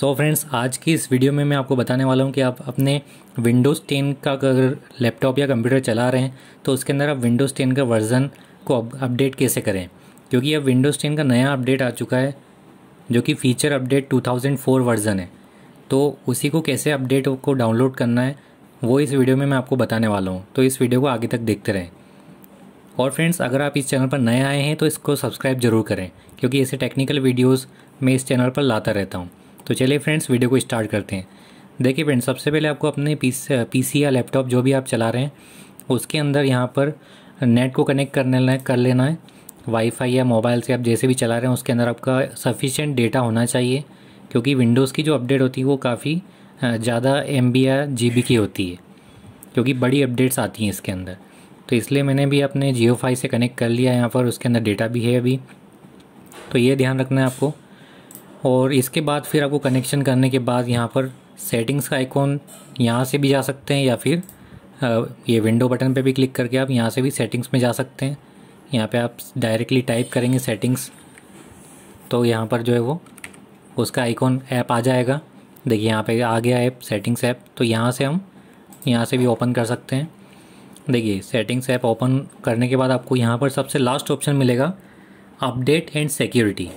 सो so friends आज की इस वीडियो में मैं आपको बताने वाला हूँ कि आप अपने विंडोज़ टेन का अगर लैपटॉप या कंप्यूटर चला रहे हैं तो उसके अंदर आप विंडोज़ टेन का वर्ज़न को अपडेट कैसे करें क्योंकि अब विंडोज़ टेन का नया अपडेट आ चुका है जो कि फ़ीचर अपडेट 2004 वर्ज़न है तो उसी को कैसे अपडेट को डाउनलोड करना है वो इस वीडियो में मैं आपको बताने वाला हूँ तो इस वीडियो को आगे तक देखते रहें और फ्रेंड्स अगर आप इस चैनल पर नए आए हैं तो इसको सब्सक्राइब जरूर करें क्योंकि ऐसे टेक्निकल वीडियोस मैं इस चैनल पर लाता रहता हूँ तो चलिए फ्रेंड्स वीडियो को स्टार्ट करते हैं देखिए फ्रेंड्स सबसे पहले आपको अपने पी सी या लैपटॉप जो भी आप चला रहे हैं उसके अंदर यहाँ पर नेट को कनेक्ट कर लेना कर लेना है वाईफाई या मोबाइल से आप जैसे भी चला रहे हैं उसके अंदर आपका सफिशेंट डेटा होना चाहिए क्योंकि विंडोज़ की जो अपडेट होती है वो काफ़ी ज़्यादा एम या जी की होती है क्योंकि बड़ी अपडेट्स आती हैं इसके अंदर तो इसलिए मैंने भी अपने जियो फाई से कनेक्ट कर लिया यहाँ पर उसके अंदर डेटा भी है अभी तो ये ध्यान रखना है आपको और इसके बाद फिर आपको कनेक्शन करने के बाद यहाँ पर सेटिंग्स का आइकॉन यहाँ से भी जा सकते हैं या फिर ये विंडो बटन पे भी क्लिक करके आप यहाँ से भी सेटिंग्स में जा सकते हैं यहाँ पे आप डायरेक्टली टाइप करेंगे सेटिंग्स तो यहाँ पर जो है वो उसका आइकॉन ऐप आ जाएगा देखिए यहाँ पे आ गया ऐप सेटिंग्स ऐप तो यहाँ से हम यहाँ से भी ओपन कर सकते हैं देखिए सेटिंग्स ऐप ओपन करने के बाद आपको यहाँ पर सबसे लास्ट ऑप्शन मिलेगा अपडेट एंड सिक्योरिटी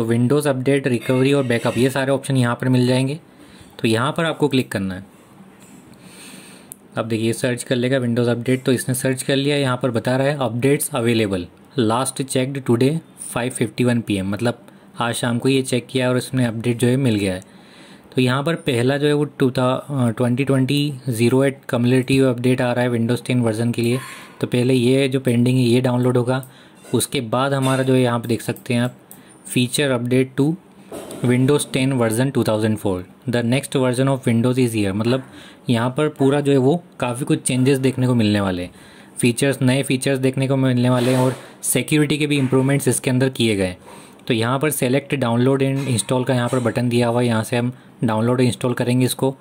तो विंडोज़ अपडेट रिकवरी और बैकअप ये सारे ऑप्शन यहाँ पर मिल जाएंगे तो यहाँ पर आपको क्लिक करना है अब देखिए सर्च कर लेगा विंडोज़ अपडेट तो इसने सर्च कर लिया यहाँ पर बता रहा है updates available last checked today 5:51 PM मतलब आज शाम को ये चेक किया और इसमें अपडेट जो है मिल गया है तो यहाँ पर पहला जो है वो टू था twenty twenty zero eight community update आ रहा है विंडोज़ टेन वर्जन के लिए तो पहले ये जो पेंडिंग है ये डाउनलोड होगा उसके बाद हमारा जो है यहाँ पर देख सकते हैं आप feature update to Windows ten version 2004 the next version of Windows is here मतलब यहाँ पर पूरा जो है वो काफ़ी कुछ चेंजेस देखने को मिलने वाले हैं फीचर्स नए फीचर्स देखने को मिलने वाले हैं और सिक्योरिटी के भी इम्प्रूवमेंट्स इसके अंदर किए गए तो यहाँ पर सेलेक्ट डाउनलोड एंड इंस्टॉल का यहाँ पर बटन दिया हुआ है यहाँ से हम डाउनलोड इंस्टॉल करेंगे इसको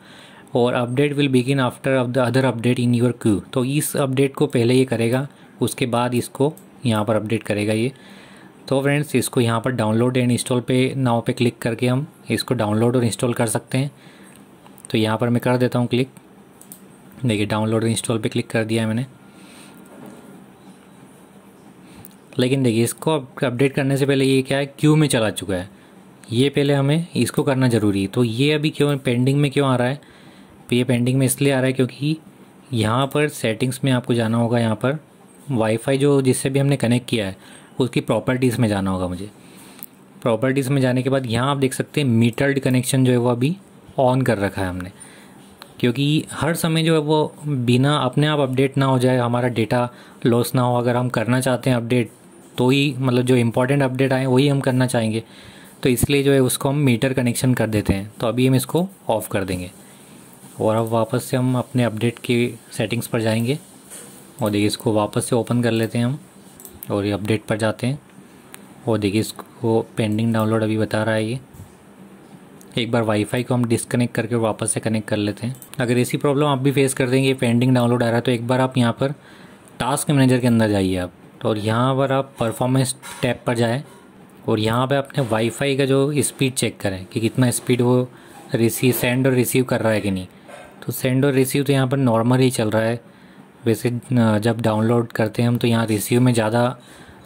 और update will begin after the other update in your queue तो इस अपडेट को पहले ये करेगा उसके बाद इसको यहाँ पर अपडेट करेगा ये तो फ्रेंड्स इसको यहाँ पर डाउनलोड एंड इंस्टॉल पे नाव पे क्लिक करके हम इसको डाउनलोड और इंस्टॉल कर सकते हैं तो यहाँ पर मैं कर देता हूँ क्लिक देखिए डाउनलोड और इंस्टॉल पे क्लिक कर दिया है मैंने लेकिन देखिए इसको अपडेट करने से पहले ये क्या है क्यू में चला चुका है ये पहले हमें इसको करना ज़रूरी है तो ये अभी क्यों पेंडिंग में क्यों आ रहा है तो ये पेंडिंग में इसलिए आ रहा है क्योंकि यहाँ पर सेटिंग्स में आपको जाना होगा यहाँ पर वाईफाई जो जिससे भी हमने कनेक्ट किया है उसकी प्रॉपर्टीज़ में जाना होगा मुझे प्रॉपर्टीज़ में जाने के बाद यहाँ आप देख सकते हैं मीटर्ड कनेक्शन जो है वो अभी ऑन कर रखा है हमने क्योंकि हर समय जो है वो बिना अपने आप अपडेट ना हो जाए हमारा डेटा लॉस ना हो अगर हम करना चाहते हैं अपडेट तो ही मतलब जो इम्पोर्टेंट अपडेट आए वही हम करना चाहेंगे तो इसलिए जो है उसको हम मीटर कनेक्शन कर देते हैं तो अभी हम इसको ऑफ़ कर देंगे और अब वापस से हम अपने अपडेट के सेटिंग्स पर जाएंगे और देखिए इसको वापस से ओपन कर लेते हैं हम और ये अपडेट पर जाते हैं और देखिए इसको पेंडिंग डाउनलोड अभी बता रहा है ये एक बार वाईफाई को हम डिसकनेक्ट करके वापस से कनेक्ट कर लेते हैं अगर ऐसी प्रॉब्लम आप भी फेस कर देंगे पेंडिंग डाउनलोड आ रहा है तो एक बार आप यहाँ पर टास्क मैनेजर के अंदर जाइए आप तो और यहाँ पर आप परफॉर्मेंस टैप पर जाएँ और यहाँ पर आपने वाईफाई का जो स्पीड चेक करें कि कितना स्पीड वो रिसीव सेंड और रिसीव कर रहा है कि नहीं तो सेंड और रिसीव तो यहाँ पर नॉर्मल ही चल रहा है वैसे जब डाउनलोड करते हैं हम तो यहाँ रिसीव में ज़्यादा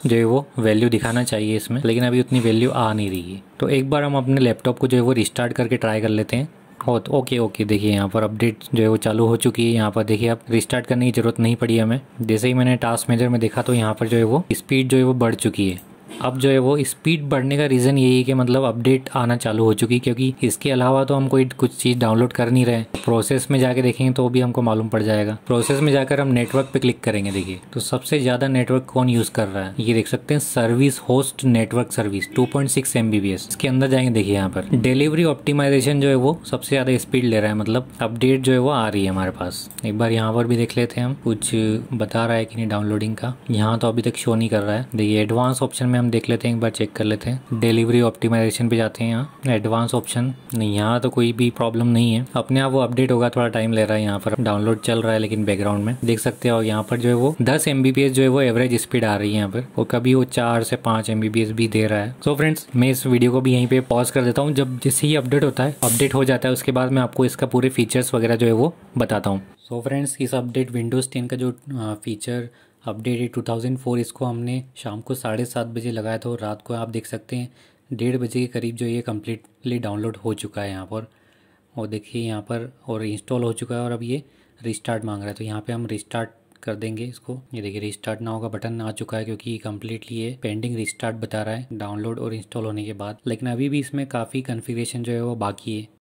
जो है वो वैल्यू दिखाना चाहिए इसमें लेकिन अभी उतनी वैल्यू आ नहीं रही है तो एक बार हम अपने लैपटॉप को जो है वो रिस्टार्ट करके ट्राई कर लेते हैं हो तो ओके ओके देखिए यहाँ पर अपडेट जो है वो चालू हो चुकी है यहाँ पर देखिए आप रिस्टार्ट करने की ज़रूरत नहीं पड़ी हमें जैसे ही मैंने टास्क मेजर में देखा तो यहाँ पर जो है वो स्पीड जो है वो बढ़ चुकी है अब जो है वो स्पीड बढ़ने का रीज़न यही है कि मतलब अपडेट आना चालू हो चुकी क्योंकि इसके अलावा तो हम कोई कुछ चीज़ डाउनलोड कर नहीं रहे प्रोसेस में जाके देखेंगे तो भी हमको मालूम पड़ जाएगा प्रोसेस में जाकर हम नेटवर्क पे क्लिक करेंगे देखिए तो सबसे ज़्यादा नेटवर्क कौन यूज़ कर रहा है ये देख सकते हैं service host network service two point six इसके अंदर जाएंगे देखिए यहाँ पर डिलीवरी ऑप्टिमाइजेशन जो है वो सबसे ज़्यादा स्पीड ले रहा है मतलब अपडेट जो है वो आ रही है हमारे पास एक बार यहाँ पर भी देख लेते हैं हम कुछ बता रहा है कि नहीं डाउनलोडिंग का यहाँ तो अभी तक शो नहीं कर रहा है देखिए एडवांस ऑप्शन में हम देख लेते हैं एक बार चेक कर लेते हैं डिलीवरी ऑप्टिमाइजेशन पे जाते हैं यहाँ एडवांस ऑप्शन नहीं यहाँ तो कोई भी प्रॉब्लम नहीं है अपने आप वो अपडेट होगा थोड़ा टाइम ले रहा है यहाँ पर डाउनलोड चल रहा है लेकिन बैकग्राउंड में देख सकते हो यहाँ पर जो है वो दस एम जो है वो एवरेज स्पीड आ रही है यहाँ पर और कभी वो चार से पांच एम भी दे रहा है सो so फ्रेंड्स मैं इस वीडियो को भी यहीं पे पॉज कर देता हूँ जब जैसे ही अपडेट होता है अपडेट हो जाता है उसके बाद मैं आपको इसका पूरे फीचर्स वगैरह जो है वो बताता हूँ सो so फ्रेंड्स इस अपडेट विंडोज़ टेन का जो फीचर अपडेट है 2004 इसको हमने शाम को साढ़े सात बजे लगाया था और रात को आप देख सकते हैं डेढ़ बजे के करीब जो ये कम्प्लीटली डाउनलोड हो चुका है यहाँ पर और देखिए यहाँ पर और इंस्टॉल हो चुका है और अब ये रिस्टार्ट मांग रहा है तो यहाँ पे हम रिस्टार्ट कर देंगे इसको ये देखिए रिस्टार्ट ना होगा बटन आ चुका है क्योंकि कम्प्लीटली ये पेंडिंग रिस्टार्ट बता रहा है डाउनलोड और इंस्टॉल होने के बाद लेकिन अभी भी इसमें काफ़ी कन्फिग्रेशन जो है वो बाकी है